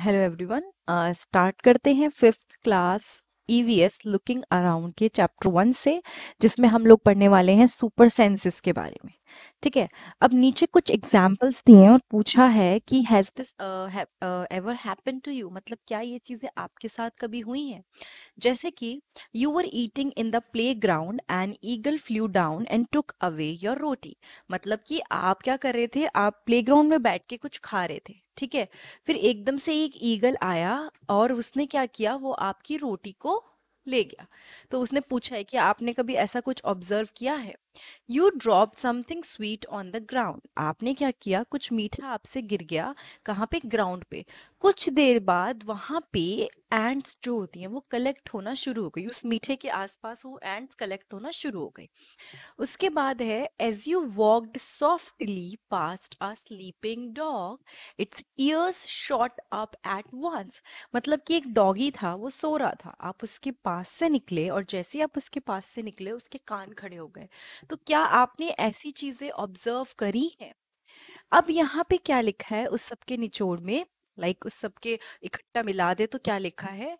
Hello everyone start करते हैं fifth class EVS looking around के चैप्टर वन से जिसमें हम लोग पढ़ने वाले हैं सुपर सेंसेस के बारे में ठीक है अब नीचे कुछ एग्जाम्पल्स दिए हैं और पूछा है कि has this ever happen to you मतलब क्या ये चीजें आपके साथ कभी हुई हैं जैसे कि you were eating in the play ground and eagle flew down and took away your roti मतलब कि आप क्या कर रहे थे आप प्ले ग्राउंड में बैठ के कुछ खा रहे थे ठीक है फिर एकदम से एक ईगल आया और उसने क्या किया वो आपकी रोटी को ले गया तो उसने पूछा है कि आपने कभी ऐसा कुछ ऑब्जर्व किया है you drop something sweet on the ground आपने क्या किया कुछ मीठा आपसे गिर गया कहाँ पे ग्राउंड पे कुछ देर बाद वहाँ पे एंड्स जो होती हैं वो कलेक्ट होना शुरू हो गई उस मीठे के आसपास वो एंड्स कलेक्ट होना शुरू हो गई उसके बाद है as you walked softly past a sleeping dog its ears shot up at once मतलब कि एक डॉगी था वो सो रहा था आप उसके पास से निकले और जैसे ही आप उसके पास से निकले उसके कान खड़े हो गए तो क्या आपने ऐसी चीजें ऑब्जर्व करी हैं अब यहाँ पे क्या लिखा है उस सबके निचोड़ में लाइक like उस सबके इकट्ठा मिला दे तो क्या लिखा है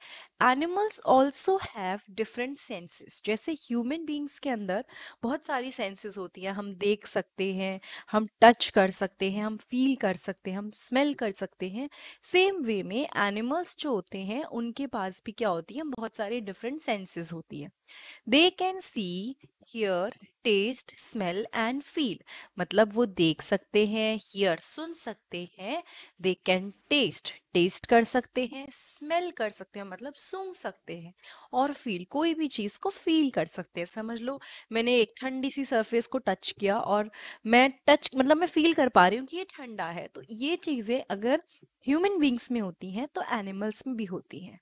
animals also have different senses जैसे ह्यूमन बींग्स के अंदर बहुत सारी सेंसेस होती हैं हम देख सकते हैं हम टच कर सकते हैं हम फील कर सकते हैं हम स्मेल कर सकते हैं सेम वे में एनिमल्स जो होते हैं उनके पास भी क्या होती है बहुत सारे डिफरेंट सेंसेस होती हैं they can see hear taste smell and feel मतलब वो देख सकते हैं हियर सुन सकते हैं दे कैन टेस्ट टेस्ट कर सकते हैं स्मेल कर सकते हैं मतलब सूंघ सकते हैं और फील कोई भी चीज़ को फील कर सकते हैं समझ लो मैंने एक ठंडी सी सरफेस को टच किया और मैं टच मतलब मैं फील कर पा रही हूँ कि ये ठंडा है तो ये चीज़ें अगर ह्यूमन बींग्स में होती हैं तो एनिमल्स में भी होती हैं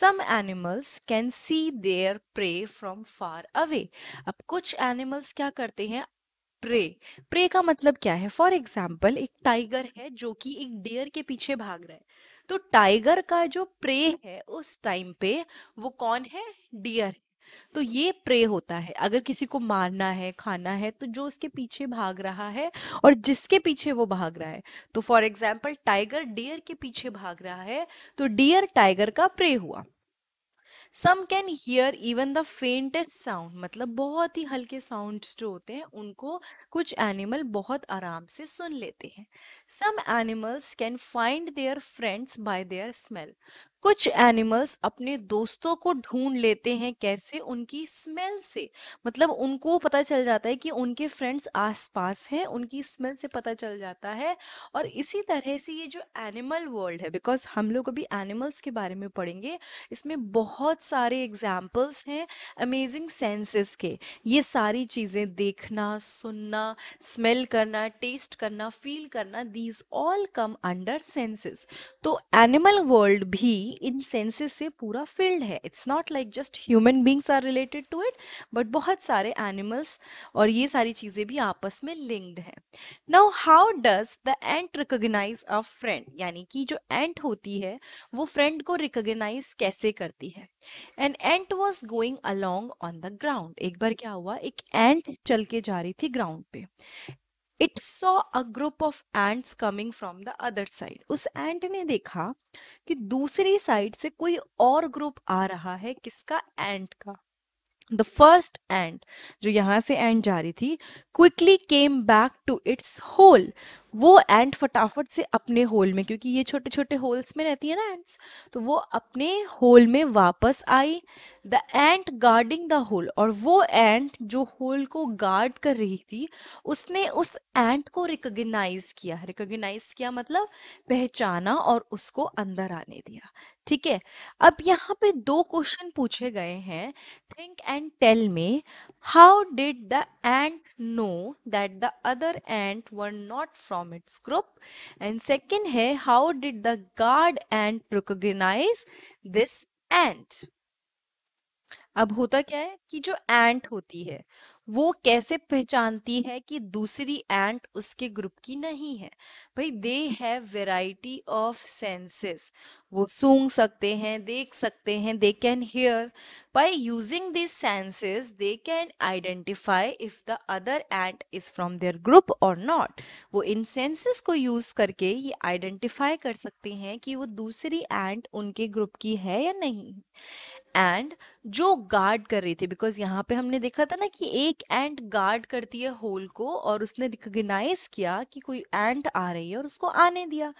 some animals can see their prey from far away अब कुछ एनिमल्स क्या करते हैं प्रे प्रे का मतलब क्या है फॉर एग्जाम्पल एक टाइगर है जो कि एक डेयर के पीछे भाग रहा है तो टाइगर का जो प्रे है उस टाइम पे वो कौन है डियर तो ये प्रे होता है अगर किसी को मारना है खाना है तो जो उसके पीछे भाग रहा है और जिसके पीछे वो भाग रहा है तो फॉर एग्जाम्पल टाइगर डियर के पीछे भाग रहा है तो डियर टाइगर का प्रे हुआ some can hear even the faintest sound मतलब बहुत ही हल्के साउंड्स जो होते हैं उनको कुछ एनिमल बहुत आराम से सुन लेते हैं some animals can find their friends by their smell कुछ एनिमल्स अपने दोस्तों को ढूंढ लेते हैं कैसे उनकी स्मेल से मतलब उनको पता चल जाता है कि उनके फ्रेंड्स आसपास हैं उनकी स्मेल से पता चल जाता है और इसी तरह से ये जो एनिमल वर्ल्ड है बिकॉज हम लोग अभी एनिमल्स के बारे में पढ़ेंगे इसमें बहुत सारे एग्जाम्पल्स हैं अमेजिंग सेंसेस के ये सारी चीज़ें देखना सुनना स्मेल करना टेस्ट करना फील करना these all come under senses तो एनिमल वर्ल्ड भी इन सेंसेस से पूरा फील्ड है it's not like just human beings are related to it but बहुत सारे एनिमल्स और ये सारी चीज़ें भी आपस में लिंक्ड हैं now how does the ant recognise a friend यानी कि जो एंट होती है वो फ्रेंड को रिकोगनाइज कैसे करती है an ant was going along on the ground एक बार क्या हुआ एक एंट चल के जा रही थी ग्राउंड पे it saw a group of ants coming from the other side उस एंट ने देखा कि दूसरी साइड से कोई और ग्रुप आ रहा है किसका एंट का द फर्स्ट एंड जो यहाँ से एंड जा रही थी quickly came back to its hole वो एंड फटाफट से अपने होल में क्योंकि ये छोटे छोटे होल्स में रहती है ना एंड्स तो वो अपने होल में वापस आई the ant guarding the hole और वो एंड जो होल को गार्ड कर रही थी उसने उस एंड को रिकोगनाइज किया रिकोगनाइज किया मतलब पहचाना और उसको अंदर आने दिया ठीक है अब यहाँ पे दो हाँ। क्वेश्चन पूछे गए हैं थिंक एंड टेल में how did the ant know that the other ant were not from its group and second है how did the guard ant recognise this ant अब होता क्या है कि जो एंट होती है वो कैसे पहचानती है कि दूसरी एंट उसके ग्रुप की नहीं है भाई they have variety of senses वो सूंघ सकते हैं देख सकते हैं they can hear by using this senses they can identify if the other ant is from their group और नॉट वो इन सेंसेस को यूज करके ये आइडेंटिफाई कर सकते हैं कि वो दूसरी एंट उनके ग्रुप की है या नहीं एंड जो गार्ड कर रही थी बिकॉज यहाँ पे हमने देखा था ना कि एक एंट गार्ड करती है होल को और उसने रिकोगनाइज किया कि कोई एंट आ रही है और उसको आने दिया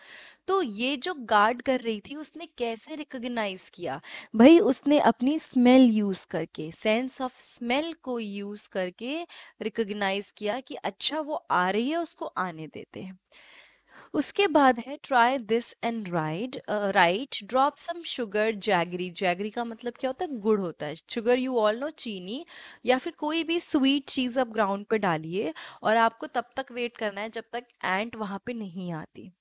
तो ये जो गार्ड कर रही थी उसने कैसे रिकोगनाइज किया भाई उसने अपनी स्मेल यूज करके सेंस ऑफ स्मेल को यूज करके रिकोगनाइज किया कि अच्छा वो आ रही है उसको आने देते हैं उसके बाद है try this and ride right drop some sugar jaggery jaggery का मतलब क्या होता है गुड़ होता है शुगर यू ऑल नो चीनी या फिर कोई भी स्वीट चीज़ आप ग्राउंड पे डालिए और आपको तब तक वेट करना है जब तक एंट वहाँ पे नहीं आती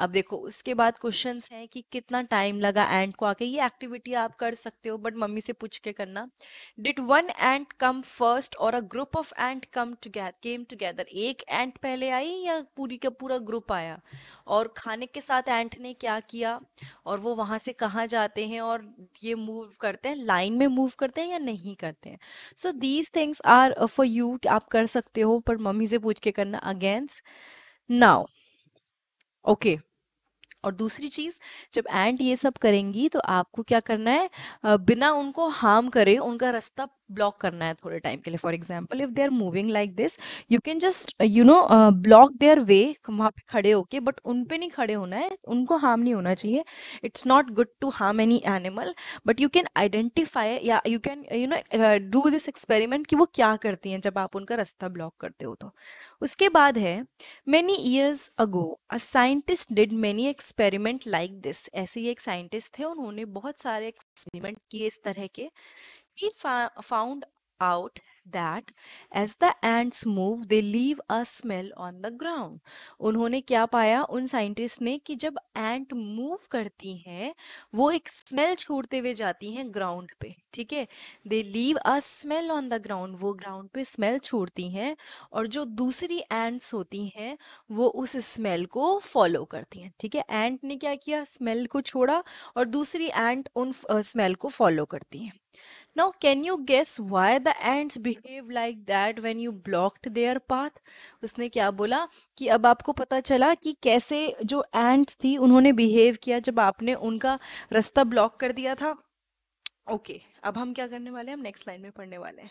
अब देखो उसके बाद क्वेश्चन हैं कि कितना टाइम लगा एंट को आके ये एक्टिविटी आप कर सकते हो बट मम्मी से पूछ के करना डिट वन एंट कम फर्स्ट और a group of ant come came together एक एंट पहले आई या पूरी का पूरा ग्रुप आया और खाने के साथ एंट ने क्या किया और वो वहां से कहाँ जाते हैं और ये मूव करते हैं लाइन में मूव करते हैं या नहीं करते हैं so these things are for you आप कर सकते हो पर मम्मी से पूछ के करना अगेंस्ट नाउ ओके और दूसरी चीज जब एंड ये सब करेंगी तो आपको क्या करना है बिना उनको हार्म करे उनका रास्ता ब्लॉक करना है थोड़े टाइम के लिए for example if they are moving like this you can just you know block their way वहाँ पे खड़े होके बट उन पे नहीं खड़े होना है उनको हार्म नहीं होना चाहिए it's not good to harm any animal but you can identify या you can you know do this experiment कि वो क्या करती हैं जब आप उनका रास्ता ब्लॉक करते हो तो उसके बाद है many years ago a scientist did many experiment like this ऐसे ही एक साइंटिस्ट थे उन्होंने बहुत सारे एक्सपेरिमेंट किए इस तरह के we found out that as the ants move they leave a smell on the ground उन्होंने क्या पाया उन साइंटिस्ट ने कि जब एंट मूव करती हैं वो एक स्मेल छोड़ते हुए जाती हैं ग्राउंड पे ठीक है they leave a smell on the ground वो ग्राउंड पे स्मेल छोड़ती हैं और जो दूसरी एंट्स होती हैं वो उस स्मेल को फॉलो करती हैं ठीक है एंट ने क्या किया स्मेल को छोड़ा और दूसरी एंट उन स्मेल को फॉलो करती हैं Now, can you guess why the ants behave like that when you blocked their path? उसने क्या बोला कि अब आपको पता चला कि कैसे जो एंट्स थी उन्होंने बिहेव किया जब आपने उनका रास्ता ब्लॉक कर दिया था ओके okay, अब हम क्या करने वाले हैं हम नेक्स्ट लाइन में पढ़ने वाले हैं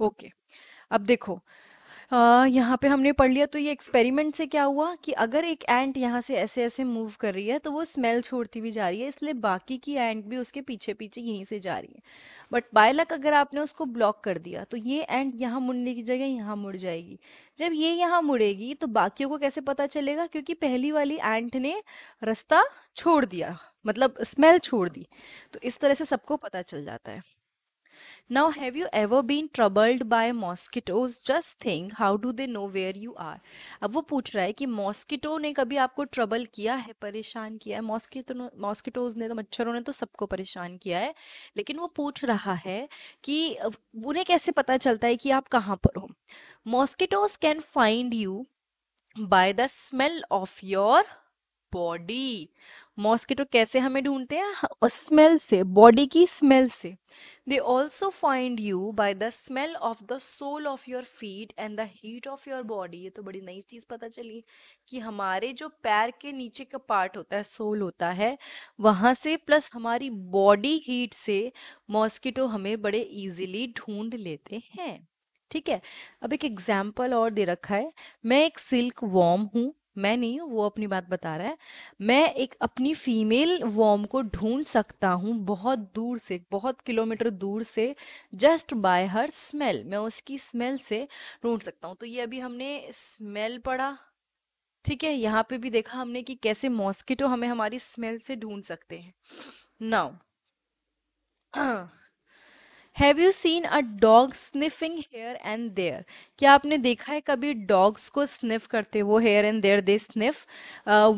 ओके okay, अब देखो यहाँ पे हमने पढ़ लिया तो ये एक्सपेरिमेंट से क्या हुआ कि अगर एक एंट यहाँ से ऐसे ऐसे मूव कर रही है तो वो स्मेल छोड़ती हुई जा रही है इसलिए बाकी की एंट भी उसके पीछे पीछे यहीं से जा रही है बट बाय लक अगर आपने उसको ब्लॉक कर दिया तो ये एंट यहाँ मुड़ने की जगह यहाँ मुड़ जाएगी जब ये यहाँ मुड़ेगी तो बाकियों को कैसे पता चलेगा क्योंकि पहली वाली एंट ने रास्ता छोड़ दिया मतलब स्मेल छोड़ दी तो इस तरह से सबको पता चल जाता है Now, have you ever been troubled by mosquitoes? Just think, how do they know where you are? अब वो पूछ रहा है कि मॉस्किटो ने कभी आपको ट्रबल किया है परेशान किया है मॉस्किटो मॉस्किटोज ने तो मच्छरों ने तो सबको परेशान किया है लेकिन वो पूछ रहा है कि उन्हें कैसे पता चलता है कि आप कहाँ पर हो mosquitoes can find you by the smell of your body mosquito कैसे हमें ढूंढते हैं स्मेल हाँ, से बॉडी की स्मेल से they also find you by the smell of the sole of your feet and the heat of your body ये तो बड़ी नई चीज़ पता चली कि हमारे जो पैर के नीचे का पार्ट होता है सोल होता है वहां से प्लस हमारी बॉडी हीट से मॉस्किटो हमें बड़े इजिली ढूंढ लेते हैं ठीक है अब एक एग्जाम्पल और दे रखा है मैं एक सिल्क वॉर्म हूँ मैं नहीं हूँ वो अपनी बात बता रहा है मैं एक अपनी फीमेल वॉर्म को ढूंढ सकता हूँ बहुत दूर से बहुत किलोमीटर दूर से जस्ट बाय हर स्मेल मैं उसकी स्मेल से ढूंढ सकता हूँ तो ये अभी हमने स्मेल पढ़ा ठीक है यहाँ पे भी देखा हमने कि कैसे मॉस्किटो हमें हमारी स्मेल से ढूंढ सकते हैं now have you seen a dog sniffing here and there क्या आपने देखा है कभी डॉग्स को स्निफ करते वो here and there they sniff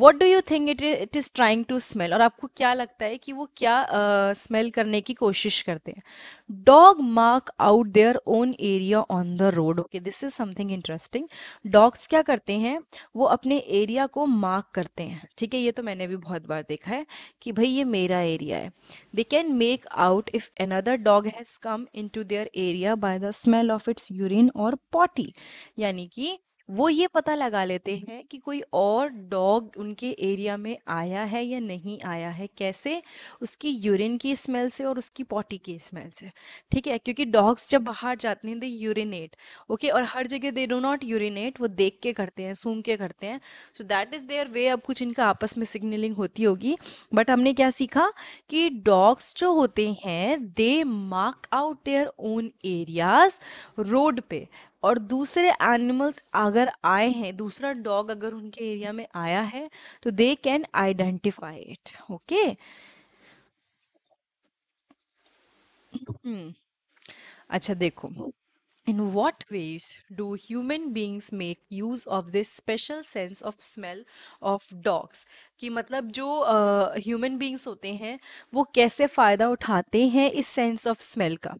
what do you think it it is trying to smell और आपको क्या लगता है कि वो क्या स्मेल uh, करने की कोशिश करते हैं dog mark out their own area on the road okay this is something interesting dogs क्या करते हैं वो अपने एरिया को मार्क करते हैं ठीक है ये तो मैंने भी बहुत बार देखा है कि भाई ये मेरा एरिया है they can make out if another dog has come into their area by the smell of its urine और पॉटी यानी कि वो ये पता लगा लेते हम्म। हैं कि कोई और डॉग उनके एरिया में आया है या नहीं आया है कैसे उसकी यूरिन की स्मेल से और उसकी पॉटी की स्मेल से ठीक है क्योंकि डॉग्स जब हम्म। बाहर जाते हैं दे यूरिनेट ओके और हर जगह दे डो नॉट यूरिनेट वो देख के करते हैं सूंघ के करते हैं so that is their way अब कुछ इनका आपस में सिग्नलिंग होती होगी बट हमने क्या सीखा कि डॉग्स जो होते हैं they mark out their own areas road पे और दूसरे एनिमल्स अगर आए हैं दूसरा डॉग अगर उनके एरिया में आया है तो they can identify it okay अच्छा देखो In what ways do human beings make use of this special sense of smell of dogs? कि मतलब जो ह्यूमन uh, बींग्स होते हैं वो कैसे फ़ायदा उठाते हैं इस सेंस ऑफ स्मेल का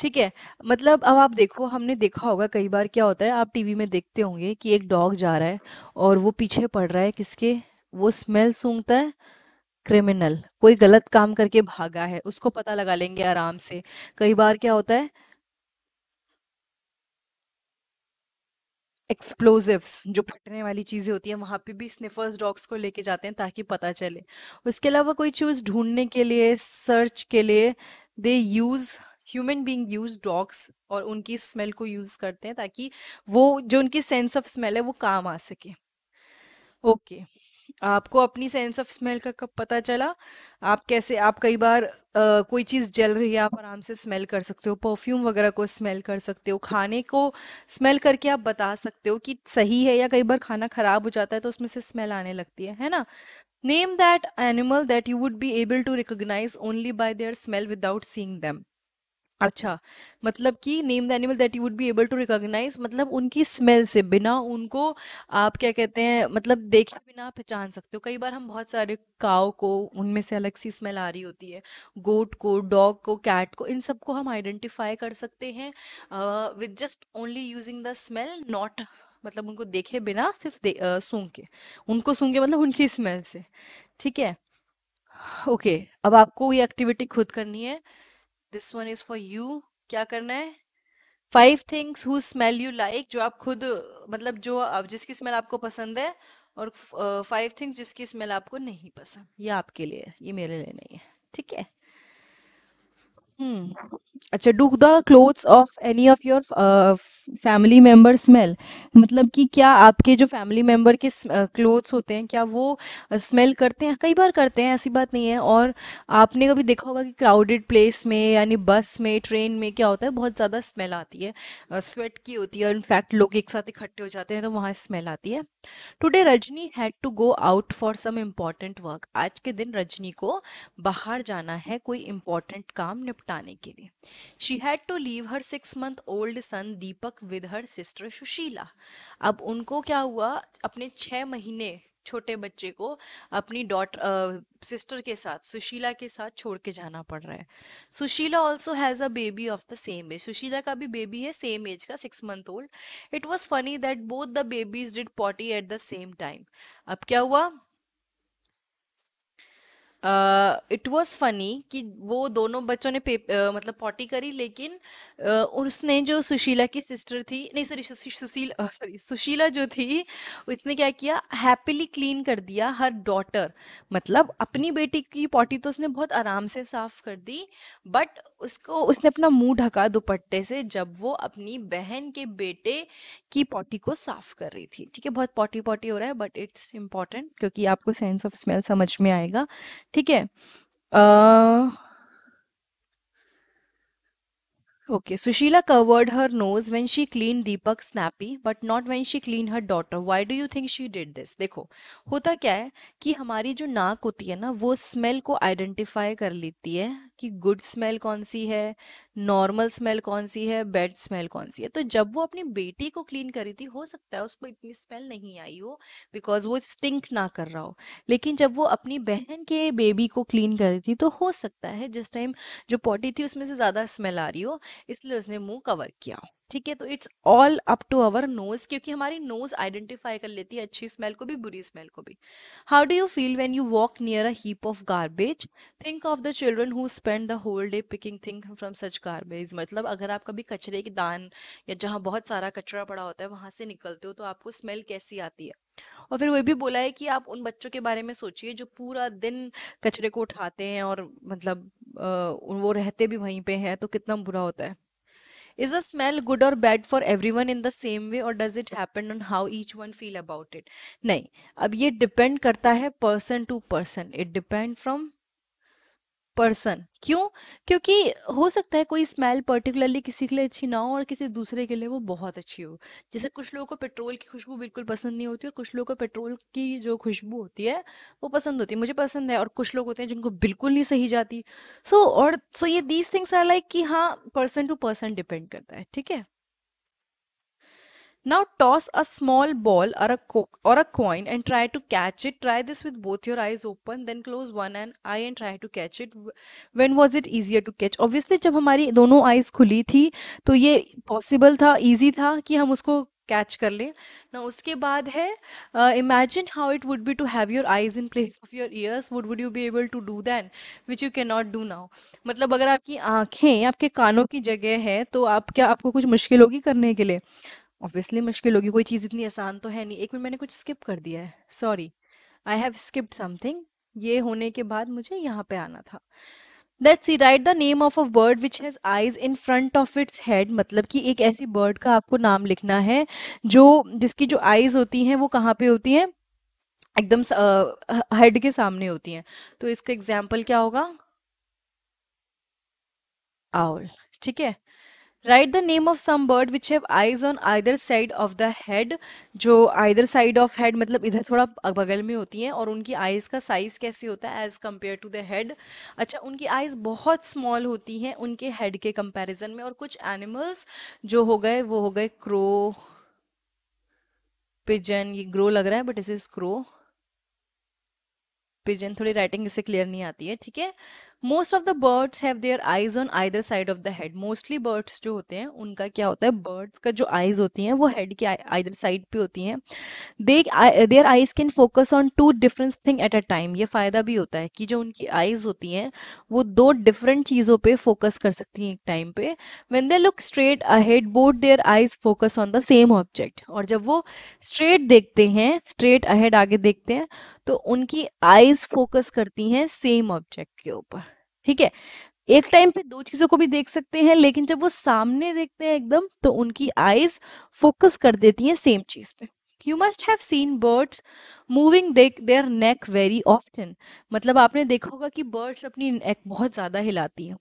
ठीक है मतलब अब आप देखो हमने देखा होगा कई बार क्या होता है आप टीवी में देखते होंगे कि एक डॉग जा रहा है और वो पीछे पड़ रहा है किसके वो स्मेल सूंघता है क्रिमिनल कोई गलत काम करके भागा है उसको पता लगा लेंगे आराम से कई बार क्या होता है एक्सप्लोजिव जो पटने वाली चीज़ें होती हैं वहाँ पे भी स्निफर्स डॉग्स को लेके जाते हैं ताकि पता चले उसके अलावा कोई चीज़ ढूंढने के लिए सर्च के लिए they use human being use dogs और उनकी स्मेल को यूज़ करते हैं ताकि वो जो उनकी सेंस ऑफ स्मेल है वो काम आ सके ओके okay. आपको अपनी सेंस ऑफ स्मेल का कब पता चला आप कैसे आप कई बार आ, कोई चीज़ जल रही है आप आराम से स्मेल कर सकते हो परफ्यूम वगैरह को स्मेल कर सकते हो खाने को स्मेल करके आप बता सकते हो कि सही है या कई बार खाना खराब हो जाता है तो उसमें से स्मेल आने लगती है है ना name that animal that you would be able to recognise only by their smell without seeing them अच्छा मतलब कि name the animal that you would be able to recognise मतलब उनकी स्मेल से बिना उनको आप क्या कहते हैं मतलब देखे बिना आप पहचान सकते हो कई बार हम बहुत सारे काओ को उनमें से अलग सी स्मेल आ रही होती है गोट को डॉग को कैट को इन सबको हम आइडेंटिफाई कर सकते हैं with just only using the smell not मतलब उनको देखे बिना सिर्फ दे, uh, सूं के उनको सूं के मतलब उनकी स्मेल से ठीक है ओके okay, अब आपको ये एक्टिविटी खुद करनी है this one is for you क्या करना है five things who smell you like जो आप खुद मतलब जो जिसकी स्मेल आपको पसंद है और फाइव थिंग्स जिसकी स्मेल आपको नहीं पसंद ये आपके लिए है ये मेरे लिए नहीं है ठीक है हम्म। अच्छा do the clothes of any of your family member smell मतलब कि क्या आपके जो फैमिली मेंबर के क्लोथ्स होते हैं क्या वो स्मेल करते हैं कई बार करते हैं ऐसी बात नहीं है और आपने कभी देखा होगा कि क्राउडेड प्लेस में यानी बस में ट्रेन में क्या होता है बहुत ज़्यादा स्मेल आती है स्वेट की होती है इनफैक्ट लोग एक साथ इकट्ठे हो जाते हैं तो वहाँ स्मेल आती है today Rajni had to go out for some important work आज के दिन रजनी को बाहर जाना है कोई इम्पॉर्टेंट काम निपटा निपटाने के लिए she had to leave her six month old son Deepak with her sister Sushila अब उनको क्या हुआ अपने छः महीने छोटे बच्चे को अपनी डॉट सिस्टर के साथ सुशीला के साथ छोड़ के जाना पड़ रहा है Sushila also has a baby of the same age Sushila का भी बेबी है सेम एज का six month old it was funny that both the babies did potty at the same time अब क्या हुआ इट वॉज फनी कि वो दोनों बच्चों ने uh, मतलब पॉटी करी लेकिन uh, उसने जो सुशीला की सिस्टर थी नहीं सॉरी सुशील सॉरी सुशीला जो थी उसने क्या किया हैप्पीली क्लीन कर दिया हर डॉटर मतलब अपनी बेटी की पॉटी तो उसने बहुत आराम से साफ कर दी बट उसको उसने अपना मुंह ढका दुपट्टे से जब वो अपनी बहन के बेटे की पॉटी को साफ कर रही थी ठीक है बहुत पॉटी पॉटी हो रहा है बट इट्स इम्पॉर्टेंट क्योंकि आपको सेंस ऑफ स्मेल समझ में आएगा ठीक है okay Sushila covered her nose when she clean Deepak snappy but not when she clean her daughter why do you think she did this देखो होता क्या है कि हमारी जो नाक होती है ना वो स्मेल को आइडेंटिफाई कर लेती है कि गुड स्मेल कौन सी है नॉर्मल स्मेल कौन सी है बेड स्मेल कौन सी है तो जब वो अपनी बेटी को क्लीन करी थी हो सकता है उसको इतनी स्मेल नहीं आई हो बिकॉज वो स्टिंक ना कर रहा हो लेकिन जब वो अपनी बहन के बेबी को क्लीन कर रही थी तो हो सकता है जिस टाइम जो पॉटी थी उसमें से ज़्यादा स्मेल आ रही हो इसलिए उसने मुंह कवर किया हो ठीक है तो it's all up to our nose क्योंकि हमारी नोज आइडेंटिफाई कर लेती है अच्छी स्मेल को भी बुरी स्मेल को भी how do you feel when you walk near a heap of garbage think of the children who spend the whole day picking thing from such garbage मतलब अगर आप कभी कचरे के दान या जहाँ बहुत सारा कचरा पड़ा होता है वहाँ से निकलते हो तो आपको स्मेल कैसी आती है और फिर वो भी बोला है कि आप उन बच्चों के बारे में सोचिए जो पूरा दिन कचरे को उठाते हैं और मतलब वो रहते भी वहीं पे हैं तो कितना बुरा होता है इज अ स्मेल गुड और bad for everyone in the same way और does it happen on how each one feel about it नहीं अब ये डिपेंड करता है person to person it depend from person क्यों क्योंकि हो सकता है कोई स्मेल पर्टिकुलरली किसी के लिए अच्छी ना हो और किसी दूसरे के लिए वो बहुत अच्छी हो जैसे कुछ लोगों को पेट्रोल की खुशबू बिल्कुल पसंद नहीं होती और कुछ लोगों को पेट्रोल की जो खुशबू होती है वो पसंद होती है मुझे पसंद है और कुछ लोग होते हैं जिनको बिल्कुल नहीं सही जाती सो so, और सो so ये दीज थिंग्स आर लाइक कि हाँ पर्सन टू पर्सन डिपेंड करता है ठीक है Now toss a small ball or a co or a coin and try to catch it. Try this with both your eyes open, then close one and eye and try to catch it. When was it easier to catch? Obviously जब हमारी दोनों eyes खुली थी तो ये possible था, easy था कि हम उसको कैच कर लें ना उसके बाद है imagine how it would be to have your eyes in place of your ears would would you be able to do that which you can not do now मतलब अगर आपकी आँखें आपके कानों की जगह है तो आप क्या आपको कुछ मुश्किल होगी करने के लिए ऑब्वियसली मुश्किल होगी कोई चीज़ इतनी आसान तो है नहीं एक मिनट मैंने कुछ स्किप कर दिया है sorry I have skipped something ये होने के बाद मुझे यहाँ पे आना था let's see write the name of a bird which has eyes in front of its head मतलब कि एक ऐसी बर्ड का आपको नाम लिखना है जो जिसकी जो आइज होती हैं वो कहाँ पे होती हैं एकदम हेड uh, के सामने होती हैं तो इसका एग्जाम्पल क्या होगा आउल ठीक है write the name of some bird which have eyes on either side of the head जो आइदर साइड ऑफ हेड मतलब इधर थोड़ा बगल में होती हैं और उनकी आइज़ का साइज़ कैसे होता है as compared to the head अच्छा उनकी आइज़ बहुत स्मॉल होती हैं उनके हेड के कंपेरिजन में और कुछ एनिमल्स जो हो गए वो हो गए क्रो पिजन ये ग्रो लग रहा है but this is crow pigeon थोड़ी राइटिंग इसे क्लियर नहीं आती है ठीक है most of the birds have their eyes on either side of the head mostly birds जो होते हैं उनका क्या होता है बर्ड्स का जो आईज होती हैं वो हेड के आइदर साइड पे होती हैं they their eyes can focus on two different thing at a time ये फ़ायदा भी होता है कि जो उनकी आईज होती हैं वो दो डिफरेंट चीज़ों पर फोकस कर सकती हैं एक टाइम पे when they look straight ahead both their eyes focus on the same object और जब वो स्ट्रेट देखते हैं स्ट्रेट अहेड आगे देखते हैं तो उनकी आईज फोकस करती हैं सेम ऑब्जेक्ट के ऊपर ठीक है एक टाइम पे दो चीजों को भी देख सकते हैं लेकिन जब वो सामने देखते हैं एकदम तो उनकी आईज फोकस कर देती हैं सेम चीज पे you must have seen birds moving their neck very often मतलब आपने देखा होगा कि बर्ड्स अपनी नेक बहुत ज्यादा हिलाती हैं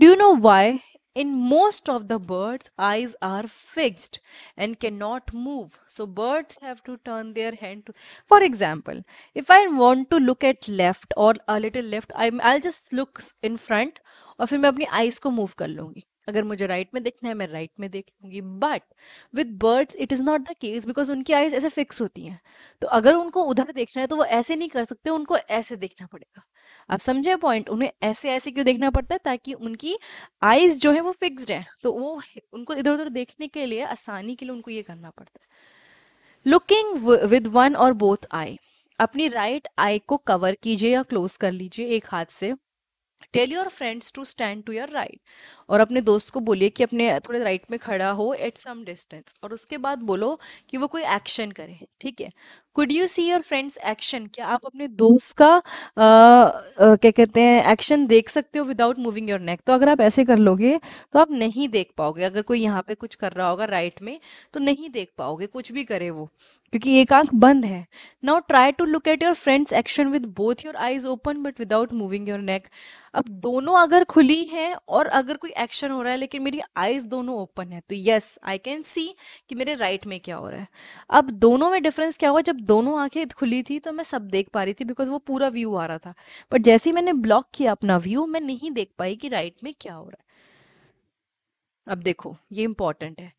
do you know why In most of the birds, eyes are fixed and cannot move. So birds have to turn their hand to. For example, if I want to look at left or a little left, I'm, I'll just look in front और फिर मैं अपनी eyes को move कर लूँगी अगर मुझे right right में देखना है मैं राइट right में देख लूँगी but with birds it is not the case because उनकी आइज ऐसे फिक्स होती हैं तो अगर उनको उधर देखना है तो वो ऐसे नहीं कर सकते उनको ऐसे देखना पड़ेगा आप समझे पॉइंट उन्हें ऐसे ऐसे क्यों देखना पड़ता है ताकि उनकी आईज जो है वो फिक्स्ड है तो वो उनको इधर उधर देखने के लिए आसानी के लिए उनको ये करना पड़ता है लुकिंग विद वन और बोथ आई अपनी राइट आई को कवर कीजिए या क्लोज कर लीजिए एक हाथ से tell your friends to stand to your right और अपने दोस्त को बोलिए कि अपने थोड़े राइट right में खड़ा हो एट सम डिस्टेंस और उसके बाद बोलो कि वो कोई एक्शन करे ठीक है could you see your friends action क्या आप अपने दोस्त का क्या कहते हैं एक्शन देख सकते हो विदाउट मूविंग योर नेक तो अगर आप ऐसे कर लोगे तो आप नहीं देख पाओगे अगर कोई यहाँ पे कुछ कर रहा होगा राइट में तो नहीं देख पाओगे कुछ भी करे वो क्योंकि एक आंख बंद है now try to look at your friends action with both your eyes open but without moving your neck अब दोनों अगर खुली हैं और अगर कोई एक्शन हो रहा है लेकिन मेरी आईज दोनों ओपन है तो यस आई कैन सी कि मेरे राइट right में क्या हो रहा है अब दोनों में डिफरेंस क्या हुआ जब दोनों आंखें खुली थी तो मैं सब देख पा रही थी बिकॉज वो पूरा व्यू आ रहा था बट जैसे ही मैंने ब्लॉक किया अपना व्यू मैं नहीं देख पाई कि राइट में क्या हो रहा है अब देखो ये इंपॉर्टेंट है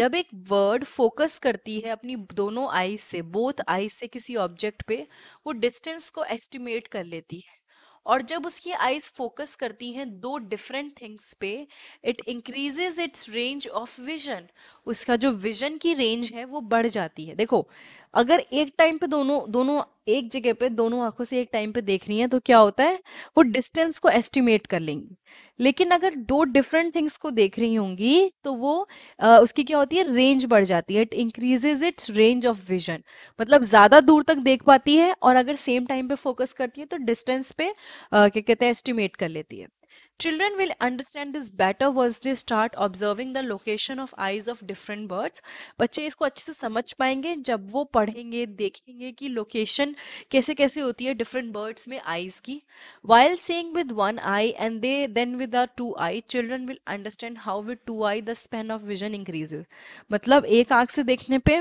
जब एक वर्ड फोकस करती है अपनी दोनों आई से बोथ आई से किसी ऑब्जेक्ट पे वो डिस्टेंस को एस्टिमेट कर लेती है और जब उसकी आईज फोकस करती हैं दो डिफरेंट थिंग्स पे it increases its range of vision उसका जो विजन की रेंज है वो बढ़ जाती है देखो अगर एक टाइम पे दोनों दोनों एक जगह पे दोनों आंखों से एक टाइम पे देख रही हैं तो क्या होता है वो डिस्टेंस को एस्टिमेट कर लेंगी लेकिन अगर दो डिफरेंट थिंग्स को देख रही होंगी तो वो आ, उसकी क्या होती है रेंज बढ़ जाती है it increases its range of vision मतलब ज्यादा दूर तक देख पाती है और अगर सेम टाइम पे फोकस करती है तो डिस्टेंस पे क्या कहते हैं एस्टिमेट कर लेती है Children will understand this better once they start observing the location of eyes of different birds. बच्चे इसको अच्छे से समझ पाएंगे जब वो पढ़ेंगे देखेंगे कि लोकेशन कैसे कैसे होती है डिफरेंट बर्ड्स में आईज की while seeing with one eye and they then with a two eye children will understand how with two eye the span of vision increases मतलब एक आंख से देखने पे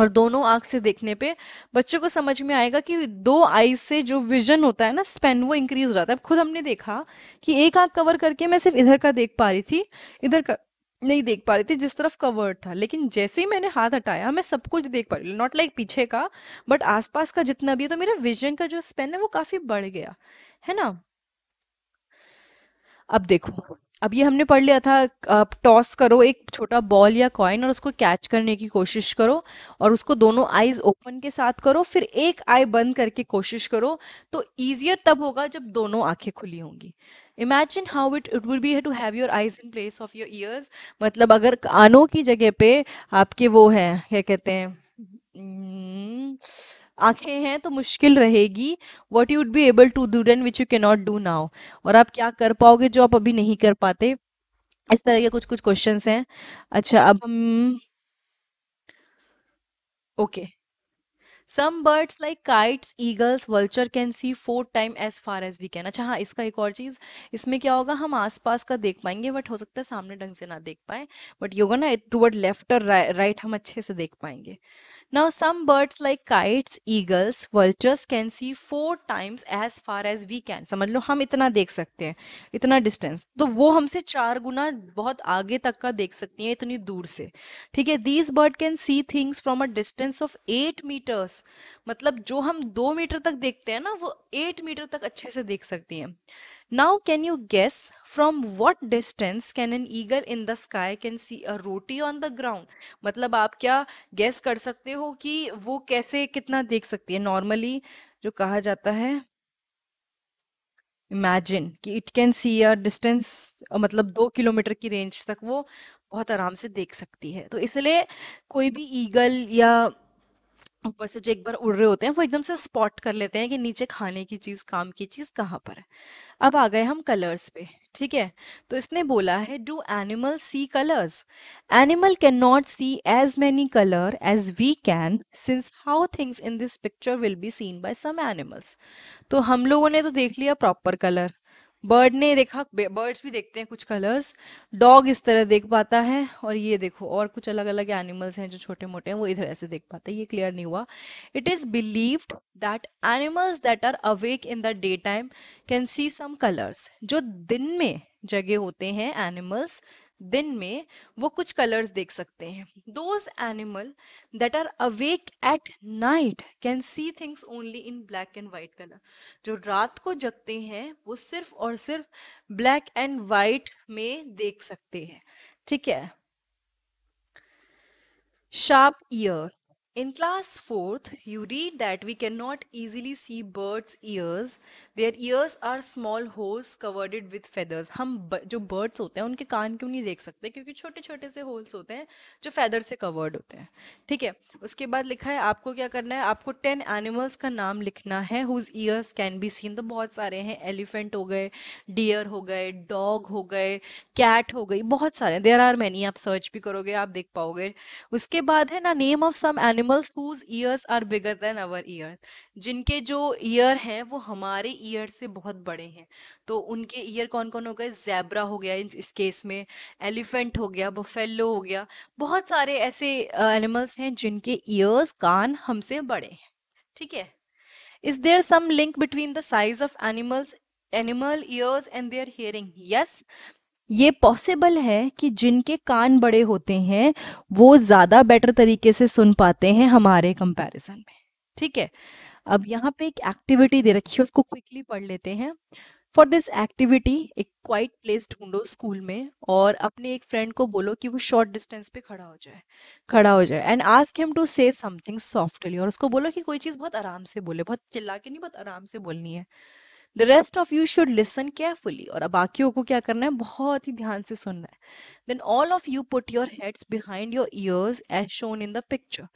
और दोनों आंख से देखने पे बच्चों को समझ में आएगा कि दो आईज से जो विजन होता है ना स्पेन वो इंक्रीज हो जाता है खुद हमने देखा कि एक आंख कवर करके मैं सिर्फ इधर का देख पा रही थी इधर का नहीं देख पा रही थी जिस तरफ कवर्ड था लेकिन जैसे ही मैंने हाथ हटाया मैं सब कुछ देख पा रही नॉट लाइक पीछे का बट आसपास का जितना भी है तो मेरा विजन का जो स्पेन है वो काफी बढ़ गया है ना अब देखो अब ये हमने पढ़ लिया था आप टॉस करो एक छोटा बॉल या कॉइन और उसको कैच करने की कोशिश करो और उसको दोनों आईज ओपन के साथ करो फिर एक आई बंद करके कोशिश करो तो ईजियर तब होगा जब दोनों आंखें खुली होंगी imagine how it it will be to have your eyes in place of your ears मतलब अगर कानों की जगह पे आपके वो हैं क्या कहते हैं हम्म। hmm. आंखें हैं तो मुश्किल रहेगी what you'd would be able to do then which you can not do now और आप क्या कर पाओगे जो आप अभी नहीं कर पाते इस तरह के कुछ कुछ क्वेश्चन हैं अच्छा अब हम okay some birds like kites eagles vulture can see four time as far as we can अच्छा हाँ इसका एक और चीज़ इसमें क्या होगा हम आसपास का देख पाएंगे बट हो सकता है सामने ढंग से ना देख पाए बट ये होगा ना टूवर्ड लेफ्ट और राइट हम अच्छे से देख पाएंगे Now some birds like kites, eagles, vultures can see four times as far as we can. समझ लो हम इतना देख सकते हैं इतना डिस्टेंस तो वो हमसे चार गुना बहुत आगे तक का देख सकती हैं इतनी दूर से ठीक है these bird can see things from a distance of eight meters मतलब जो हम दो मीटर तक देखते हैं ना वो एट मीटर तक अच्छे से देख सकती हैं Now can you guess from what distance can an eagle in the sky can see a roti on the ground? मतलब आप क्या guess कर सकते हो कि वो कैसे कितना देख सकती है normally जो कहा जाता है इमेजिन कि it can see a distance मतलब दो किलोमीटर की रेंज तक वो बहुत आराम से देख सकती है तो इसलिए कोई भी ईगल या ऊपर से जो एक बार उड़ रहे होते हैं वो एकदम से स्पॉट कर लेते हैं कि नीचे खाने की चीज़ काम की चीज़ कहाँ पर है अब आ गए हम कलर्स पे ठीक है तो इसने बोला है do animal see colours animal can not see as many colour as we can since how things in this picture will be seen by some animals तो हम लोगों ने तो देख लिया प्रॉपर कलर बर्ड ने देखा बर्ड्स भी देखते हैं कुछ कलर्स डॉग इस तरह देख पाता है और ये देखो और कुछ अलग अलग एनिमल्स हैं जो छोटे मोटे हैं वो इधर ऐसे देख पाते हैं ये क्लियर नहीं हुआ it is believed that animals that are awake in the day time can see some colours जो दिन में जगे होते हैं एनिमल्स दिन में वो कुछ कलर्स देख सकते हैं those animal that are awake at night can see things only in black and white colour जो रात को जगते हैं वो सिर्फ और सिर्फ ब्लैक एंड वाइट में देख सकते हैं ठीक है sharp ear In class 4th, you read that we cannot easily see birds' ears. Their ears are small holes covered with feathers. हम जो birds होते हैं उनके कान क्यों नहीं देख सकते क्योंकि छोटे छोटे से होल्स होते हैं जो feather से covered होते हैं ठीक है उसके बाद लिखा है आपको क्या करना है आपको टेन एनिमल्स का नाम लिखना है whose ears can be seen तो बहुत सारे हैं एलिफेंट हो गए डियर हो गए डॉग हो गए कैट हो गई बहुत सारे देर आर मैनी आप सर्च भी करोगे आप देख पाओगे उसके बाद है ना name of some animal animals whose ears are bigger than our ear जिनके जो ईयर हैं वो हमारे ईयर से बहुत बड़े हैं तो उनके ईयर कौन कौन हो गए जैबरा हो गया इस केस में एलिफेंट हो गया बफेलो हो गया बहुत सारे ऐसे एनिमल्स हैं जिनके ईयर्स कान हमसे बड़े हैं ठीक है is there some link between the size of animals animal ears and their hearing yes ये पॉसिबल है कि जिनके कान बड़े होते हैं वो ज़्यादा बेटर तरीके से सुन पाते हैं हमारे कंपैरिजन में ठीक है अब यहाँ पे एक एक्टिविटी दे रखी है उसको क्विकली पढ़ लेते हैं फॉर दिस एक्टिविटी एक क्वाइट प्लेस ढूंढो स्कूल में और अपने एक फ्रेंड को बोलो कि वो शॉर्ट डिस्टेंस पे खड़ा हो जाए खड़ा हो जाए and ask him to say something softly और उसको बोलो कि कोई चीज़ बहुत आराम से बोले बहुत चिल्ला के नहीं बहुत आराम से बोलनी है the rest of you should listen carefully और अब बाकियों को क्या करना है बहुत ही ध्यान से सुनना है then all of you put your heads behind your ears as shown in the picture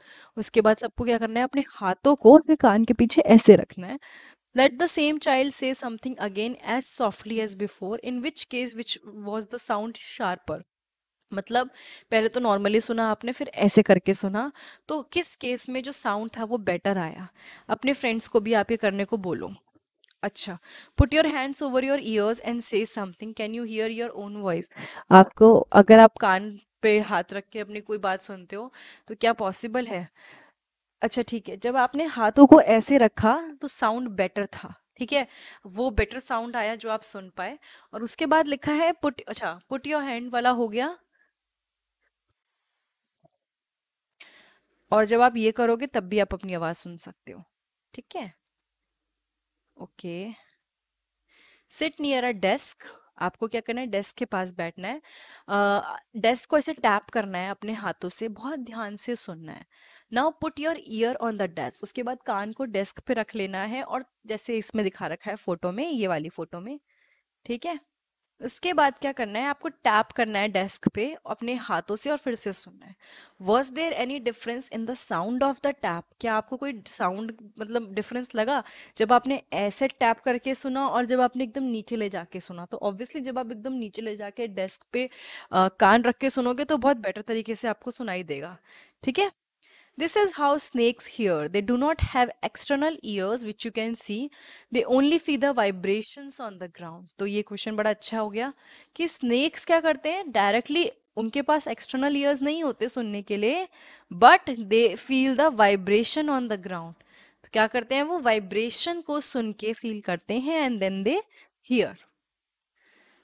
उसके बाद सबको क्या करना है अपने हाथों को अपने कान के पीछे ऐसे रखना है let the same child say something again as softly as before in which case which was the sound sharper मतलब पहले तो नॉर्मली सुना आपने फिर ऐसे करके सुना तो किस केस में जो साउंड था वो बेटर आया अपने फ्रेंड्स को भी आप ये करने को बोलो अच्छा put your hands over your ears and say something can you hear your own voice आपको अगर आप कान पे हाथ रख के अपनी कोई बात सुनते हो तो क्या पॉसिबल है अच्छा ठीक है जब आपने हाथों को ऐसे रखा तो साउंड बेटर था ठीक है वो बेटर साउंड आया जो आप सुन पाए और उसके बाद लिखा है पुट अच्छा पुट योर हैंड वाला हो गया और जब आप ये करोगे तब भी आप अपनी आवाज सुन सकते हो ठीक है okay sit near a desk आपको क्या करना है डेस्क के पास बैठना है डेस्क uh, को ऐसे टैप करना है अपने हाथों से बहुत ध्यान से सुनना है now put your ear on the desk उसके बाद कान को डेस्क पे रख लेना है और जैसे इसमें दिखा रखा है फोटो में ये वाली फोटो में ठीक है इसके बाद क्या करना है आपको टैप करना है डेस्क पे अपने हाथों से और फिर से सुनना है was there any difference in the sound of the tap क्या आपको कोई साउंड मतलब डिफरेंस लगा जब आपने ऐसे टैप करके सुना और जब आपने एकदम नीचे ले जाके सुना तो ऑब्वियसली जब आप एकदम नीचे ले जाके डेस्क पे आ, कान रख के सुनोगे तो बहुत बेटर तरीके से आपको सुनाई देगा ठीक है This is how snakes hear. They do not have external ears which you can see. They only feel the vibrations on the ground. तो ये क्वेश्चन बड़ा अच्छा हो गया कि snakes क्या करते हैं डायरेक्टली उनके पास एक्सटर्नल ईयर्स नहीं होते सुनने के लिए but they feel the vibration on the ground तो क्या करते हैं वो वाइब्रेशन को सुन के फील करते हैं and then they hear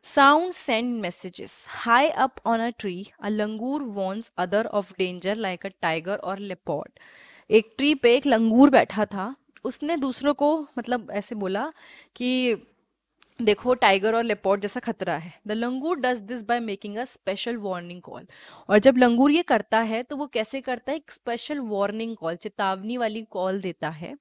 Sound send messages. High up on a tree, a langur warns other of danger like a tiger or leopard. एक ट्री पे एक लंगूर बैठा था उसने दूसरों को मतलब ऐसे बोला कि देखो टाइगर और लेपॉड जैसा खतरा है the langur does this by making a special warning call और जब लंगूर ये करता है तो वो कैसे करता है एक स्पेशल वार्निंग कॉल चेतावनी वाली कॉल देता है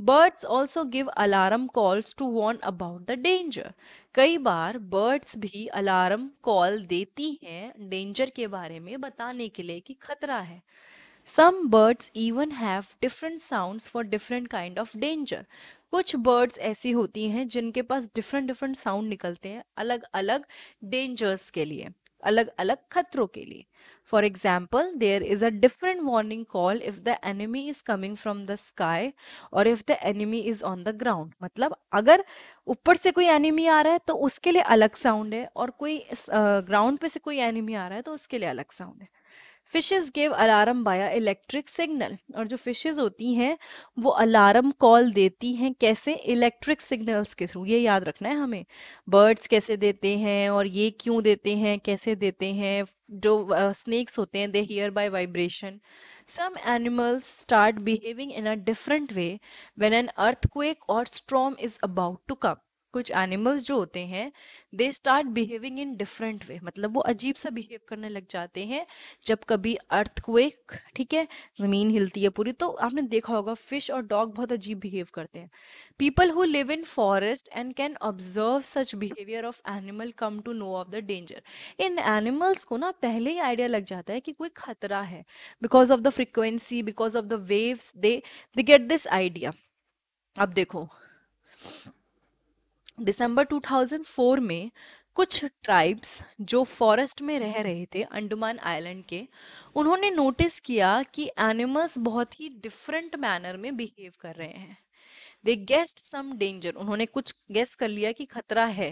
birds also give alarm calls to warn about the danger कई बार बर्ड्स भी अलार्म कॉल देती हैं डेंजर के बारे में बताने के लिए कि खतरा है some birds even have different sounds for different kind of danger कुछ बर्ड्स ऐसी होती हैं जिनके पास डिफरेंट डिफरेंट साउंड निकलते हैं अलग अलग डेंजर्स के लिए अलग अलग खतरों के लिए for example there is a different warning call if the enemy is coming from the sky और if the enemy is on the ground मतलब अगर ऊपर से कोई एनिमी आ रहा है तो उसके लिए अलग साउंड है और कोई ग्राउंड uh, पे से कोई एनिमी आ रहा है तो उसके लिए अलग साउंड है fishes give alarm by a electric signal और जो फिशेज होती हैं वो अलार्म कॉल देती हैं कैसे इलेक्ट्रिक सिग्नल्स के थ्रू ये याद रखना है हमें बर्ड्स कैसे देते हैं और ये क्यों देते हैं कैसे देते हैं जो स्नेक्स uh, होते हैं they hear by vibration some animals start behaving in a different way when an earthquake और storm is about to come कुछ एनिमल्स जो होते हैं they start behaving in different way मतलब वो अजीब सा बिहेव करने लग जाते हैं जब कभी अर्थक्वेक ठीक है ज़मीन हिलती है पूरी तो आपने देखा होगा फिश और डॉग बहुत अजीब बिहेव करते हैं people who live in forest and can observe such behaviour of animal come to know of the danger in animals को ना पहले ही आइडिया लग जाता है कि कोई खतरा है because of the frequency because of the waves they they get this idea अब देखो दिसंबर 2004 में कुछ ट्राइब्स जो फॉरेस्ट में रह रहे थे अंडमान आइलैंड के उन्होंने नोटिस किया कि एनिमल्स बहुत ही डिफरेंट मैनर में बिहेव कर रहे हैं दे गेस्ट सम डेंजर उन्होंने कुछ गेस कर लिया कि खतरा है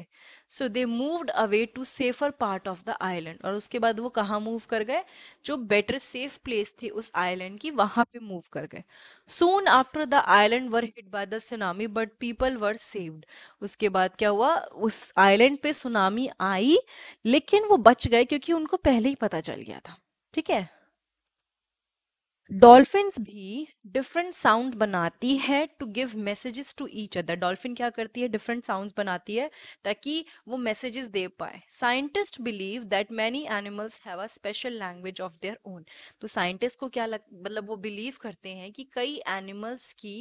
so they moved away to safer part of the island और उसके बाद वो कहाँ मूव कर गए जो बेटर सेफ प्लेस थी उस आइलैंड की वहाँ पे मूव कर गए soon after the island were hit by the tsunami but people were saved उसके बाद क्या हुआ उस आइलैंड पे सुनामी आई लेकिन वो बच गए क्योंकि उनको पहले ही पता चल गया था ठीक है डॉल्फिन्स भी डिफरेंट साउंड बनाती है to give messages to each other dolphin क्या करती है डिफरेंट साउंड्स बनाती है ताकि वो मैसेजेस दे पाए scientist believe that many animals have a special language of their own तो साइंटिस्ट को क्या मतलब वो बिलीव करते हैं कि कई एनिमल्स की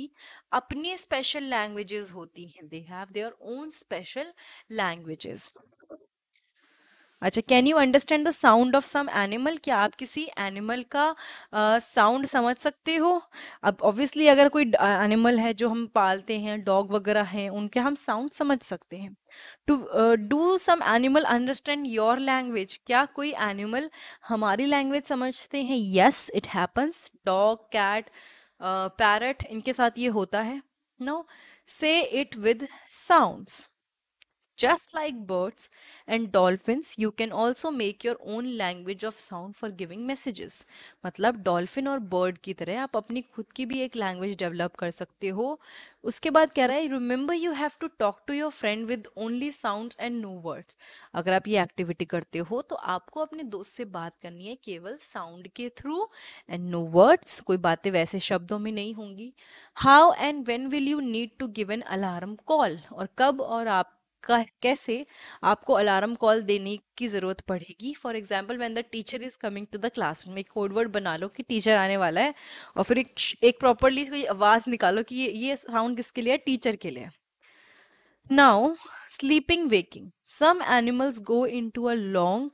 अपनी स्पेशल लैंग्वेजेस होती हैं they have their own special languages अच्छा can you understand the sound of some animal क्या आप किसी एनिमल का साउंड uh, समझ सकते हो अब ऑब्वियसली अगर कोई एनिमल है जो हम पालते हैं डॉग वगैरह हैं उनके हम साउंड समझ सकते हैं to do some animal understand your language क्या कोई एनिमल हमारी लैंग्वेज समझते हैं yes it happens dog cat parrot इनके साथ ये होता है no say it with sounds Just like birds and dolphins, you can also make your own language of sound for giving messages. मतलब dolphin और bird की तरह आप अपनी खुद की भी एक language develop कर सकते हो उसके बाद कह रहा है remember you have to talk to your friend with only sound and no words अगर आप ये एक्टिविटी करते हो तो आपको अपने दोस्त से बात करनी है केवल साउंड के थ्रू एंड नो वर्ड्स कोई बातें वैसे शब्दों में नहीं होंगी how and when will you need to give an alarm call और कब और आप कैसे आपको अलार्म कॉल देने की ज़रूरत पड़ेगी for example when the teacher is coming to the class room एक कोडवर्ड बना लो कि टीचर आने वाला है और फिर एक एक प्रॉपरली कोई आवाज़ निकालो कि ये ये साउंड किसके लिए है टीचर के लिए now sleeping waking some animals go into a long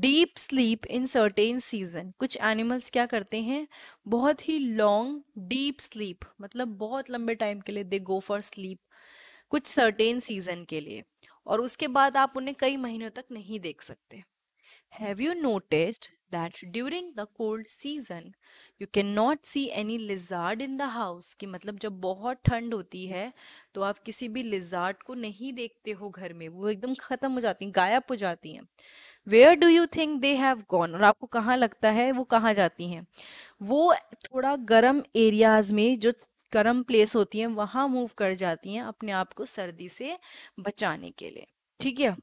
deep sleep in certain season कुछ एनिमल्स क्या करते हैं बहुत ही लॉन्ग डीप स्लीप मतलब बहुत लंबे टाइम के लिए दे गो फॉर स्लीप कुछ सर्टेन सीजन के लिए और उसके बाद आप उन्हें कई महीनों तक नहीं देख सकते have you noticed that during the cold season you can not see any lizard in the house कि मतलब जब बहुत ठंड होती है तो आप किसी भी लिजार्ड को नहीं देखते हो घर में वो एकदम खत्म हो जाती हैं गायब हो जाती हैं where do you think they have gone और आपको कहाँ लगता है वो कहाँ जाती हैं वो थोड़ा गर्म एरियाज में जो गर्म प्लेस होती हैं वहाँ मूव कर जाती हैं अपने आप को सर्दी से बचाने के लिए ठीक है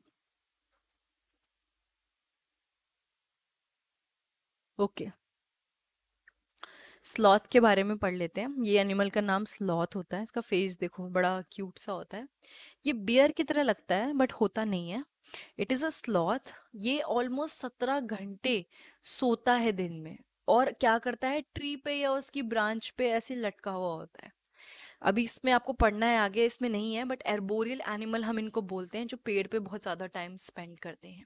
ओके स्लॉथ के बारे में पढ़ लेते हैं ये एनिमल का नाम स्लॉथ होता है इसका फेस देखो बड़ा क्यूट सा होता है ये बियर की तरह लगता है बट होता नहीं है इट इज़ अ स्लॉथ ये ऑलमोस्ट सत्रह घंटे सोता है दिन में और क्या करता है ट्री पे या उसकी ब्रांच पे ऐसे लटका हुआ होता है अभी इसमें आपको पढ़ना है आगे इसमें नहीं है बट एरबोरियल एनिमल हम इनको बोलते हैं जो पेड़ पे बहुत ज़्यादा टाइम स्पेंड करते हैं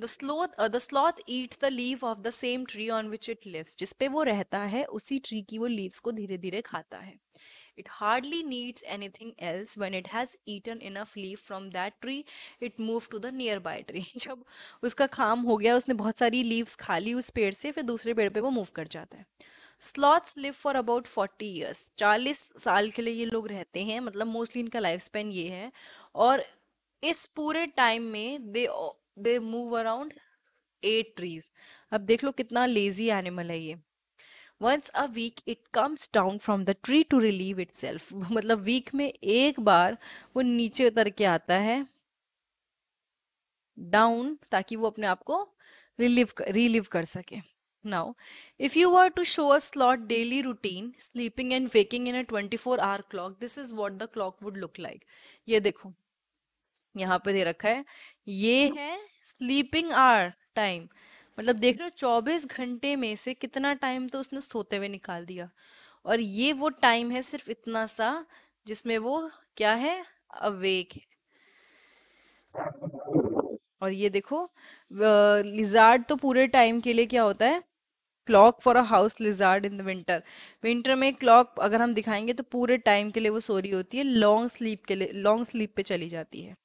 the sloth the sloth eat the leave of the same tree on which it lives जिसपे वो रहता है उसी ट्री की वो लीव्स को धीरे धीरे खाता है It hardly needs anything else. When it has eaten enough leaf from that tree, it moved to the nearby tree. जब उसका काम हो गया उसने बहुत सारी leaves खा ली उस पेड़ से फिर दूसरे पेड़ पे वो move कर जाता है sloths live for about forty years चालीस साल के लिए ये लोग रहते हैं मतलब मोस्टली इनका लाइफ स्पेन ये है और इस पूरे टाइम में they they move around at trees अब देख लो कितना लेजी एनिमल है ये once a week it comes down from the tree to relieve itself मतलब वीक में एक बार वो नीचे उतर के आता है डाउन ताकि वो अपने आप को रिलीव रिलीव कर सके now if you were to show a sloth daily routine sleeping and waking in a twenty four hour clock this is what the clock would look like ये देखो यहाँ पे दे रखा है ये है स्लीपिंग आर टाइम मतलब देख रहे हो चौबीस घंटे में से कितना टाइम तो उसने सोते हुए निकाल दिया और ये वो टाइम है सिर्फ इतना सा जिसमें वो क्या है अवेक है और ये देखो लिजार्ड तो पूरे टाइम के लिए क्या होता है clock for a house lizard in the winter winter में क्लॉक अगर हम दिखाएंगे तो पूरे टाइम के लिए वो सो रही होती है लॉन्ग स्लीप के लिए लॉन्ग स्लीप पे चली जाती है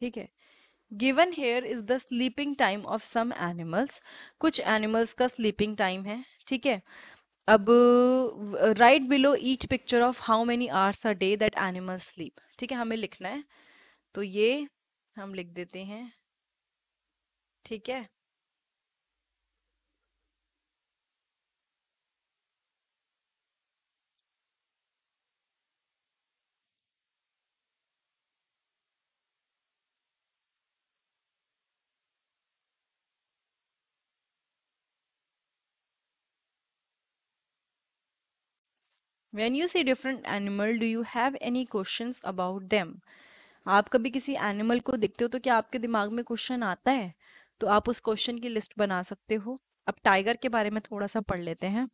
ठीक है given here is the sleeping time of some animals कुछ एनिमल्स का स्लीपिंग टाइम है ठीक है अब right below each picture of how many hours a day that animal sleep ठीक है हमें लिखना है तो ये हम लिख देते हैं ठीक है when you see different animal do you have any question about them आप कभी किसी एनिमल को देखते हो तो क्या आपके दिमाग में क्वेश्चन आता है तो आप उस क्वेश्चन की लिस्ट बना सकते हो अब टाइगर के बारे में थोड़ा सा पढ़ लेते हैं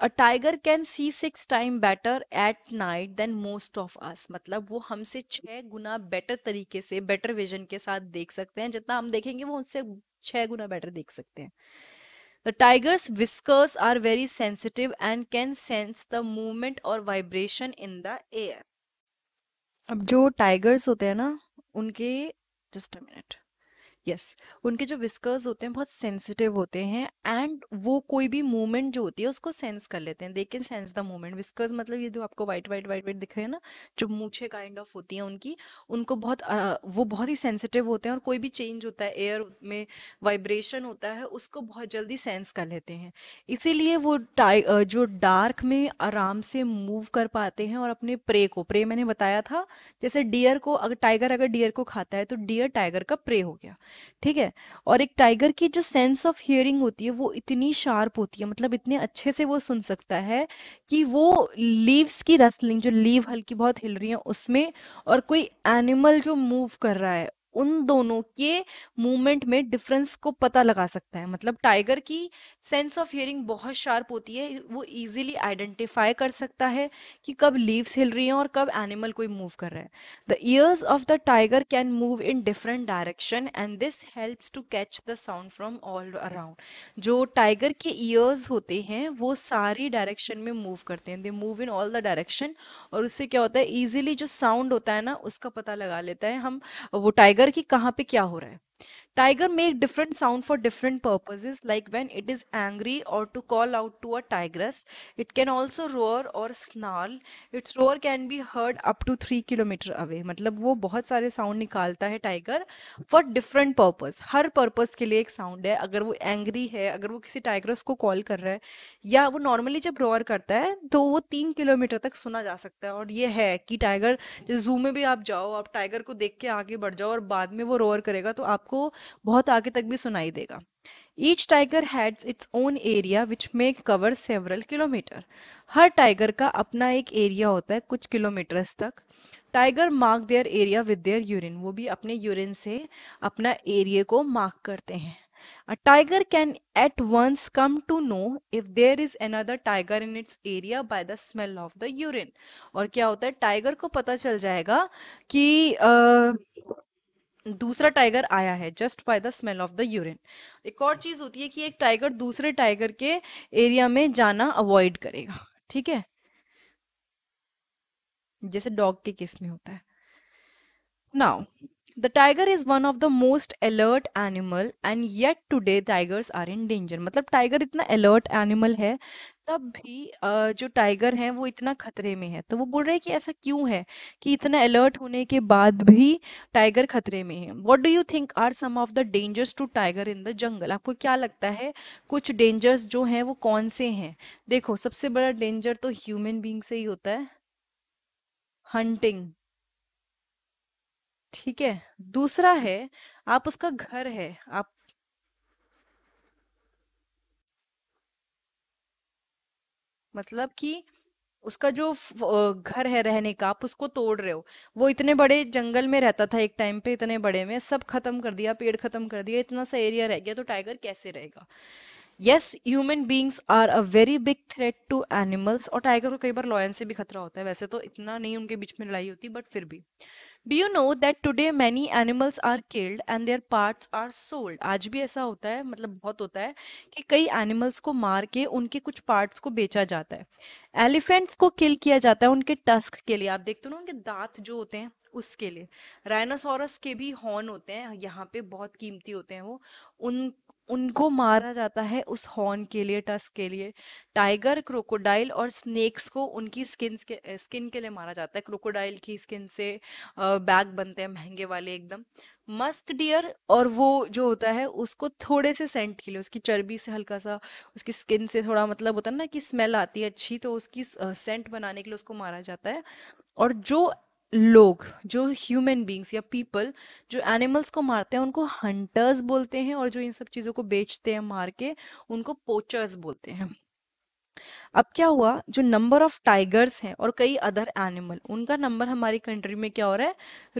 a tiger can see six time better at night than most of us मतलब वो हमसे छह गुना बेटर तरीके से बेटर विजन के साथ देख सकते हैं जितना हम देखेंगे वो उनसे छह गुना बेटर देख सकते हैं The tiger's whiskers are very sensitive and can sense the movement or vibration in the air. अब जो tigers होते हैं ना उनके just a minute. यस उनके जो विस्कर्स होते हैं बहुत सेंसिटिव होते हैं एंड वो कोई भी मूवमेंट जो होती है उसको सेंस कर लेते हैं they can sense the movement whiskers मतलब ये जो आपको वाइट वाइट वाइट वाइट दिख रहे हैं ना जो मूछे काइंड ऑफ होती हैं उनकी उनको बहुत वो बहुत ही सेंसिटिव होते हैं और कोई भी चेंज होता है एयर में वाइब्रेशन होता है उसको बहुत जल्दी सेंस कर लेते हैं इसीलिए वो जो डार्क में आराम से मूव कर पाते हैं और अपने प्रे को प्रे मैंने बताया था जैसे डियर को अगर टाइगर अगर डियर को खाता है तो डियर टाइगर का प्रे हो गया ठीक है और एक टाइगर की जो सेंस ऑफ हियरिंग होती है वो इतनी शार्प होती है मतलब इतने अच्छे से वो सुन सकता है कि वो लीव्स की रसलिंग जो लीव हल्की बहुत हिल रही है उसमें और कोई एनिमल जो मूव कर रहा है उन दोनों के मूवमेंट में डिफरेंस को पता लगा सकता है मतलब टाइगर की सेंस ऑफ हियरिंग बहुत शार्प होती है वो इजीली आइडेंटिफाई कर सकता है कि कब लीव्स हिल रही हैं और कब एनिमल कोई मूव कर रहा है the ears of the tiger can move in different direction and this helps to catch the sound from all around जो टाइगर के ईयर्स होते हैं वो सारी डायरेक्शन में मूव करते हैं they move in all the direction और उससे क्या होता है ईजिली जो साउंड होता है ना उसका पता लगा लेता है हम वो टाइगर ट्रिगर कि कहाँ पे क्या हो रहा है tiger make different sound for different purposes like when it is angry और to call out to a tigress it can also roar और snarl its roar can be heard up to three kilometre away मतलब वो बहुत सारे sound निकालता है tiger for different purpose हर purpose के लिए एक साउंड है अगर वो एंग्री है अगर वो किसी टाइग्रस को कॉल कर रहा है या वो नॉर्मली जब रोअर करता है तो वो तीन किलोमीटर तक सुना जा सकता है और ये है कि टाइगर जैसे जू में भी आप जाओ आप टाइगर को देख के आगे बढ़ जाओ और बाद में वो रोअर करेगा तो आपको बहुत आगे तक भी सुनाई देगा each tiger has its own area which may cover several kilometre हर टाइगर का अपना एक एरिया होता है कुछ किलोमीटर्स तक tiger mark their area with their urine वो भी अपने यूरिन से अपना एरिया को मार्क करते हैं A tiger can at once come to know if there is another tiger in its area by the smell of the urine. और क्या होता है टाइगर को पता चल जाएगा कि uh, दूसरा टाइगर आया है just by the smell of the urine एक और चीज होती है कि एक टाइगर दूसरे टाइगर के एरिया में जाना अवॉइड करेगा ठीक है जैसे डॉग के केस में होता है now the tiger is one of the most alert animal and yet today tigers are in danger मतलब टाइगर इतना अलर्ट एनिमल है तब भी जो टाइगर है वो इतना खतरे में है तो वो बोल रहे हैं कि ऐसा क्यों है कि इतना अलर्ट होने के बाद भी टाइगर खतरे में है what do you think are some of the dangers to tiger in the jungle आपको क्या लगता है कुछ डेंजर्स जो हैं वो कौन से हैं देखो सबसे बड़ा डेंजर तो ह्यूमन बींग से ही होता है हंटिंग ठीक है दूसरा है आप उसका घर है आप मतलब कि उसका जो घर है रहने का आप उसको तोड़ रहे हो वो इतने बड़े जंगल में रहता था एक टाइम पे इतने बड़े में सब खत्म कर दिया पेड़ खत्म कर दिया इतना सा एरिया रह गया तो टाइगर कैसे रहेगा yes human beings are a very big threat to animals और टाइगर को कई बार लॉयन से भी खतरा होता है वैसे तो इतना नहीं उनके बीच में लड़ाई होती बट फिर भी do you know that today many animals are killed and their parts are sold आज भी ऐसा होता है मतलब बहुत होता है कि कई एनिमल्स को मार के उनके कुछ पार्ट्स को बेचा जाता है एलिफेंट्स को किल किया जाता है उनके टस्क के लिए आप देखते हो ना उनके दांत जो होते हैं उसके लिए राइनासोरस के भी हॉर्न होते हैं यहाँ पे बहुत कीमती होते हैं वो उन उनको मारा जाता है उस हॉर्न के लिए टस्क के लिए टाइगर क्रोकोडाइल और स्नेक्स को उनकी स्किन के स्किन के लिए मारा जाता है क्रोकोडाइल की स्किन से बैग बनते हैं महंगे वाले एकदम मस्क डियर और वो जो होता है उसको थोड़े से सेंट के लिए उसकी चर्बी से हल्का सा उसकी स्किन से थोड़ा मतलब होता है ना कि स्मेल आती है अच्छी तो उसकी सेंट बनाने के लिए उसको मारा जाता है और जो लोग जो ह्यूमन बींग्स या पीपल जो एनिमल्स को मारते हैं उनको हंटर्स बोलते हैं और जो इन सब चीज़ों को बेचते हैं मार के उनको पोचर्स बोलते हैं अब क्या हुआ जो नंबर ऑफ टाइगर्स हैं और कई अदर एनिमल उनका नंबर हमारी कंट्री में क्या हो रहा है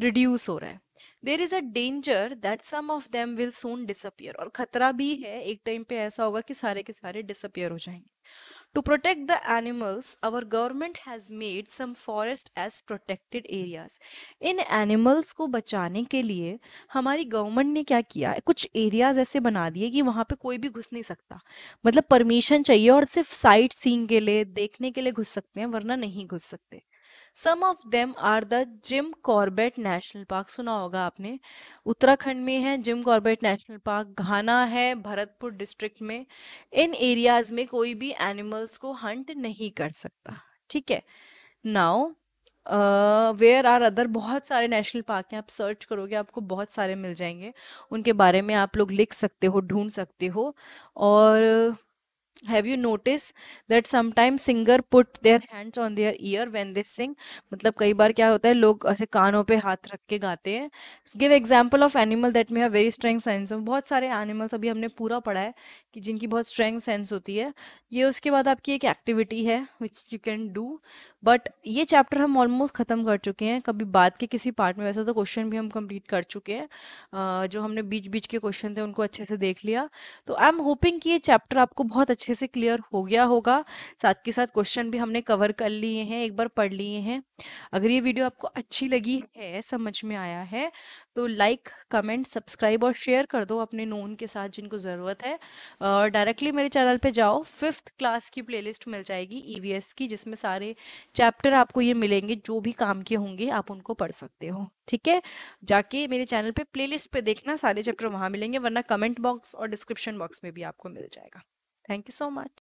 रिड्यूस हो रहा है there is a danger that some of them will soon disappear और खतरा भी है एक टाइम पे ऐसा होगा कि सारे के सारे डिसअपियर हो जाएंगे To protect the animals, our government has made some forest as protected areas. In animals को बचाने के लिए हमारी गवर्नमेंट ने क्या किया कुछ areas ऐसे बना दिए कि वहाँ पे कोई भी घुस नहीं सकता मतलब परमिशन चाहिए और सिर्फ साइट सीइंग के लिए देखने के लिए घुस सकते हैं वरना नहीं घुस सकते some of them are the Jim Corbett national park सुना होगा आपने उत्तराखंड में है Jim Corbett national park Ghana है भरतपुर डिस्ट्रिक्ट में इन एरियाज में कोई भी एनिमल्स को हंट नहीं कर सकता ठीक है नाउ वेयर आर अदर बहुत सारे नेशनल पार्क हैं आप सर्च करोगे आपको बहुत सारे मिल जाएंगे उनके बारे में आप लोग लिख सकते हो ढूंढ सकते हो और have you notice that sometime singer put their hands on their ear when this sing मतलब कई बार क्या होता है लोग ऐसे कानों पे हाथ रख के गाते हैं give example of animal that may have very strong sense बहुत सारे एनिमल्स अभी हमने पूरा पढ़ा है कि जिनकी बहुत स्ट्रेंग सेंस होती है ये उसके बाद आपकी एक एक्टिविटी है which you can do but ये चैप्टर हम ऑलमोस्ट ख़त्म कर चुके हैं कभी बाद के किसी पार्ट में वैसा तो क्वेश्चन भी हम कंप्लीट कर चुके हैं जो हमने बीच बीच के क्वेश्चन थे उनको अच्छे से देख लिया तो आई एम होपिंग कि ये चैप्टर आपको बहुत अच्छे से क्लियर हो गया होगा साथ के साथ क्वेश्चन भी हमने कवर कर लिए हैं एक बार पढ़ लिए हैं अगर ये वीडियो आपको अच्छी लगी है समझ में आया है तो लाइक कमेंट सब्सक्राइब और शेयर कर दो अपने नून के साथ जिनको ज़रूरत है और डायरेक्टली मेरे चैनल पे जाओ फिफ्थ क्लास की प्लेलिस्ट मिल जाएगी ईवीएस e की जिसमें सारे चैप्टर आपको ये मिलेंगे जो भी काम के होंगे आप उनको पढ़ सकते हो ठीक है जाके मेरे चैनल पे प्लेलिस्ट पे देखना सारे चैप्टर वहाँ मिलेंगे वरना कमेंट बॉक्स और डिस्क्रिप्शन बॉक्स में भी आपको मिल जाएगा थैंक यू सो मच